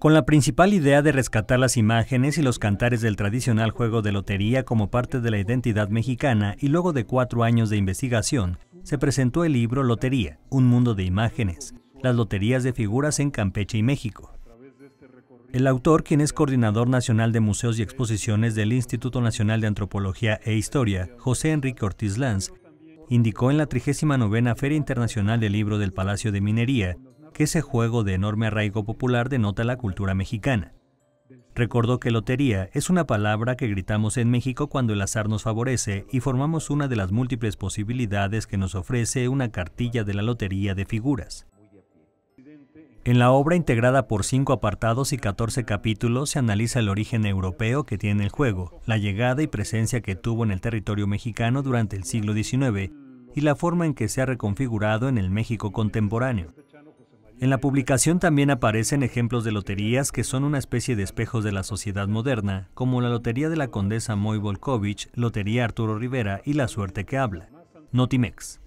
con la principal idea de rescatar las imágenes y los cantares del tradicional juego de lotería como parte de la identidad mexicana y luego de cuatro años de investigación, se presentó el libro Lotería, un mundo de imágenes, las loterías de figuras en Campeche y México. El autor, quien es coordinador nacional de museos y exposiciones del Instituto Nacional de Antropología e Historia, José Enrique Ortiz Lanz, indicó en la 39 Feria Internacional del Libro del Palacio de Minería ese juego de enorme arraigo popular denota la cultura mexicana. Recordó que lotería es una palabra que gritamos en México cuando el azar nos favorece y formamos una de las múltiples posibilidades que nos ofrece una cartilla de la lotería de figuras. En la obra, integrada por cinco apartados y 14 capítulos, se analiza el origen europeo que tiene el juego, la llegada y presencia que tuvo en el territorio mexicano durante el siglo XIX y la forma en que se ha reconfigurado en el México contemporáneo. En la publicación también aparecen ejemplos de loterías que son una especie de espejos de la sociedad moderna, como la Lotería de la Condesa Moy Volkovich, Lotería Arturo Rivera y La Suerte que Habla, Notimex.